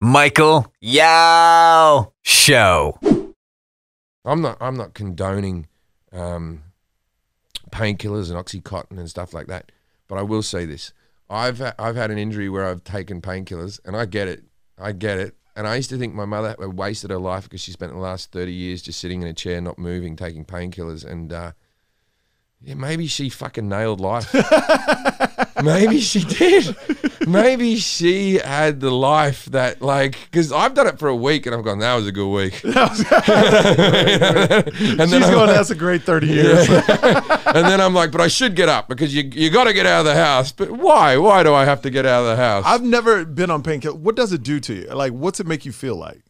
Michael Yao Show. I'm not. I'm not condoning um, painkillers and oxycontin and stuff like that. But I will say this: I've I've had an injury where I've taken painkillers, and I get it. I get it. And I used to think my mother wasted her life because she spent the last thirty years just sitting in a chair, not moving, taking painkillers. And uh, yeah, maybe she fucking nailed life. maybe she did. Maybe she had the life that, like, because I've done it for a week and I've gone, that was a good week. and She's going, like, that's a great 30 years. and then I'm like, but I should get up because you, you got to get out of the house. But why? Why do I have to get out of the house? I've never been on painkillers. What does it do to you? Like, what's it make you feel like?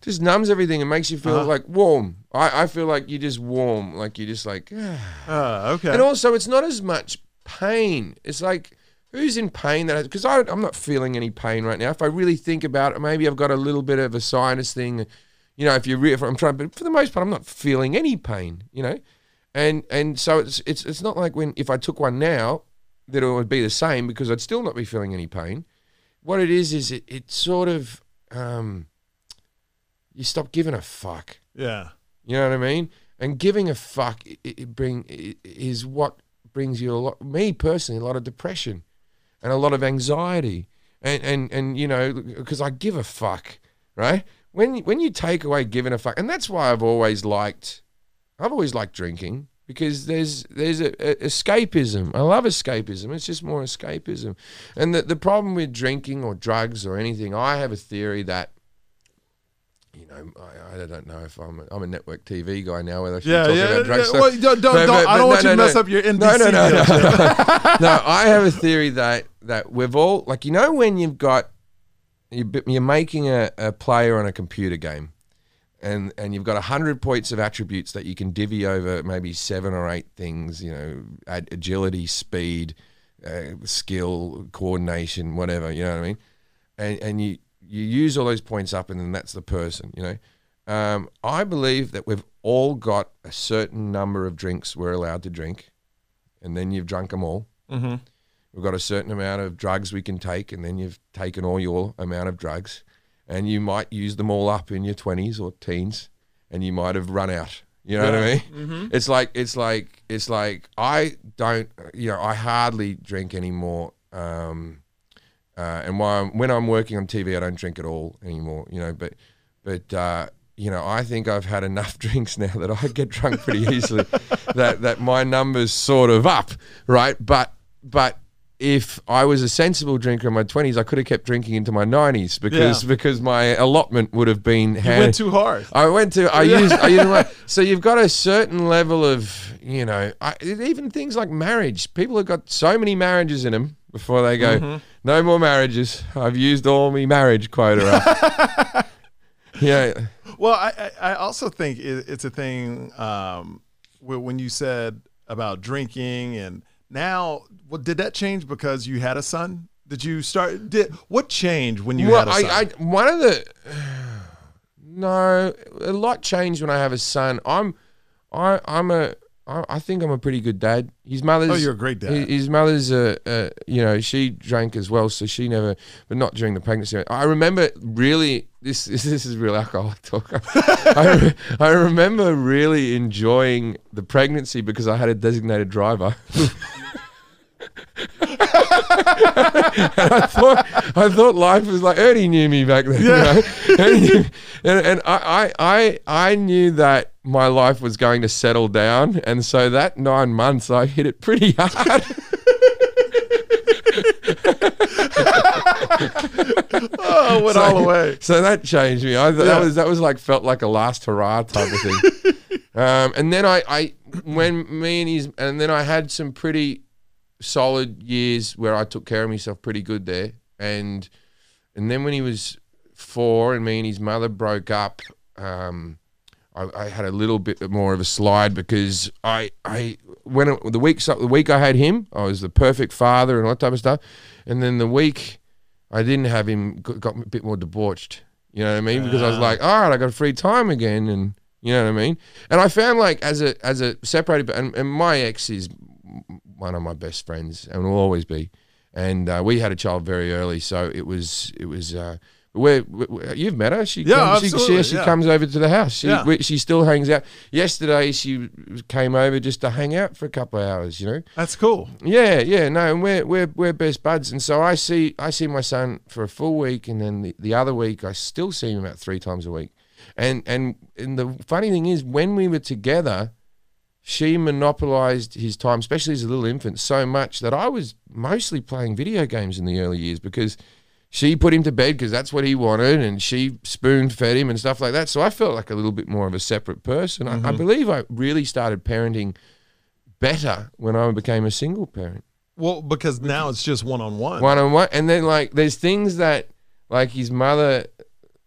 Just numbs everything. It makes you feel uh-huh. like warm. I, I feel like you're just warm. Like you're just like, ah. Uh, okay. And also, it's not as much pain. It's like, who's in pain that because I'm not feeling any pain right now. If I really think about it, maybe I've got a little bit of a sinus thing. You know, if you re- if I'm trying, but for the most part, I'm not feeling any pain. You know, and and so it's it's it's not like when if I took one now that it would be the same because I'd still not be feeling any pain. What it is is it it sort of um, you stop giving a fuck. Yeah, you know what I mean. And giving a fuck it, it bring it, is what brings you a lot, me personally, a lot of depression and a lot of anxiety. And, and, and you know, because I give a fuck, right? When, when you take away giving a fuck, and that's why I've always liked, I've always liked drinking because there's there's a, a escapism. I love escapism. It's just more escapism. And the, the problem with drinking or drugs or anything, I have a theory that you know, I, I don't know if I'm a, I'm a network TV guy now. I yeah, talking yeah, about yeah. Well, don't, don't, but, but I don't no, want you to mess up your NBC. No, no, no, no, I have a theory that that we've all like you know when you've got you, you're making a, a player on a computer game, and and you've got hundred points of attributes that you can divvy over maybe seven or eight things. You know, agility, speed, uh, skill, coordination, whatever. You know what I mean? And and you you use all those points up, and then that's the person. You know, um, I believe that we've all got a certain number of drinks we're allowed to drink, and then you've drunk them all. Mm-hmm. We've got a certain amount of drugs we can take, and then you've taken all your amount of drugs, and you might use them all up in your twenties or teens, and you might have run out. You know yeah. what I mean? Mm-hmm. It's like it's like it's like I don't you know I hardly drink anymore. Um, uh, and while I'm, when I'm working on TV, I don't drink at all anymore. You know, but but uh, you know, I think I've had enough drinks now that I get drunk pretty easily. that that my numbers sort of up, right? But but if I was a sensible drinker in my twenties, I could have kept drinking into my nineties because yeah. because my allotment would have been. Handed. went too hard. I went to. I used. I used my, so you've got a certain level of you know I, even things like marriage. People have got so many marriages in them before they go, mm-hmm. no more marriages. I've used all my marriage quota yeah. Well, I, I also think it's a thing um, when you said about drinking and now, well, did that change because you had a son? Did you start? Did what changed when you well, had a son? I, I, one of the no, a lot changed when I have a son. I'm, I, I'm a I, I think I'm a pretty good dad. His mother's. Oh, you're a great dad. His, his mother's, uh, uh, you know, she drank as well, so she never, but not during the pregnancy. I remember really this. This, this is real alcoholic talk. I, I remember really enjoying the pregnancy because I had a designated driver. and I thought, I thought life was like Ernie knew me back then. Yeah. You know? and and I, I, I, I knew that my life was going to settle down, and so that nine months I hit it pretty hard. oh, went so, all the way. So that changed me. I, that yeah. was that was like felt like a last hurrah type of thing. um, and then I, I, when me and his, and then I had some pretty solid years where I took care of myself pretty good there. And and then when he was four and me and his mother broke up, um, I, I, had a little bit more of a slide because I I when it, the week the week I had him, I was the perfect father and all that type of stuff. And then the week I didn't have him, got, got a bit more debauched. You know what I mean? Because I was ah. like, all right, I got free time again, and you know what I mean. And I found like as a as a separated, and, and my ex is one of my best friends and will always be. And uh, we had a child very early, so it was it was. Uh, where, you've met her. She yeah, comes, absolutely. She, she, she yeah. comes over to the house. She, yeah. we, she still hangs out. Yesterday she came over just to hang out for a couple of hours. You know, that's cool. Yeah, yeah. No, and we're we're we're best buds. And so I see I see my son for a full week, and then the, the other week I still see him about three times a week. And and and the funny thing is, when we were together, she monopolized his time, especially as a little infant, so much that I was mostly playing video games in the early years because she put him to bed because that's what he wanted and she spoon fed him and stuff like that. So I felt like a little bit more of a separate person. Mm-hmm. I, I, mm-hmm. believe I really started parenting better when I became a single parent. Well, because now it's just one on one. One on one. And then, like, there's things that, like, his mother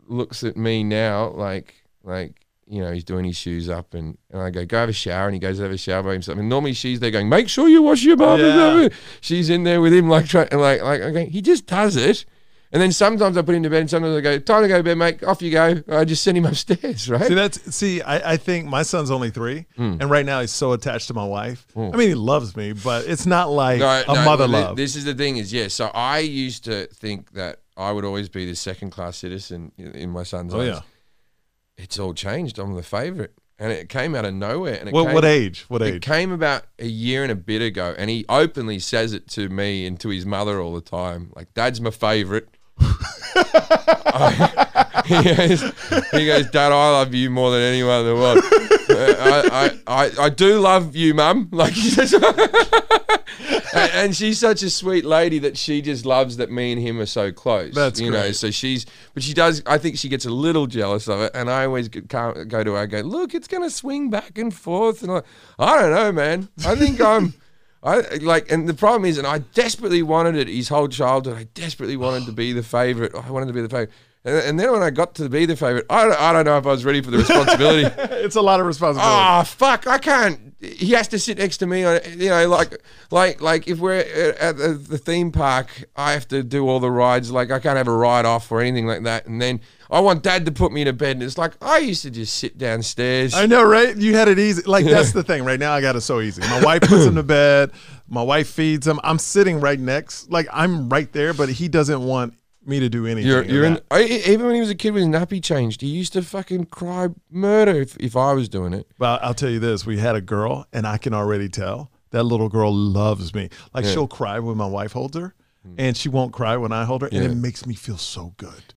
looks at me now, like, like you know, he's doing his shoes up and, and I go, go have a shower. And he goes, have a shower by himself. And normally she's there going, make sure you wash your oh, bathers. Yeah. She's in there with him, like, try, like, like, okay, he just does it. And then sometimes I put him to bed and sometimes I go, time to go to bed, mate. Off you go. I just send him upstairs, right? See, that's, see, I, I think my son's only three. Mm. And right now he's so attached to my wife. Mm. I mean, he loves me, but it's not like no, a no, mother love. This is the thing is, yes. Yeah, so I used to think that I would always be the second class citizen in, in my son's oh, eyes. Yeah it's all changed. I'm the favorite. And it came out of nowhere. And well, came, what age? What age? It came about a year and a bit ago. And he openly says it to me and to his mother all the time. Like, Dad's my favorite. I, he, goes, he, goes, Dad, I love you more than anyone in the world. I, I, I, I do love you, Mum. Like, he says, and she's such a sweet lady that she just loves that me and him are so close. That's you great. know. So she's, but she does. I think she gets a little jealous of it, and I always go to her. I go, look, it's gonna swing back and forth, and I, I don't know, man. I think I'm. I like, and the problem is, and I desperately wanted it his whole childhood. I desperately wanted to be the favorite. I wanted to be the favorite. And, and, then when I got to be the favorite, I don't, I don't know if I was ready for the responsibility. it's a lot of responsibility. Oh fuck! I can't. He has to sit next to me. On, you know, like, like, like if we're at the, the theme park, I have to do all the rides. Like, I can't have a ride off or anything like that. And then I want dad to put me to bed. And it's like, I used to just sit downstairs. I know, right? You had it easy. Like, yeah. that's the thing. Right now, I got it so easy. My wife puts him to bed. My wife feeds him. I'm sitting right next. Like, I'm right there, but he doesn't want me to do anything. You're, you're in, I, even when he was a kid with his nappy changed, he used to fucking cry murder if, if I was doing it. Well, I'll tell you this: we had a girl, and I can already tell that little girl loves me. Like yeah. she'll cry when my wife holds her, and she won't cry when I hold her, yeah. and it makes me feel so good.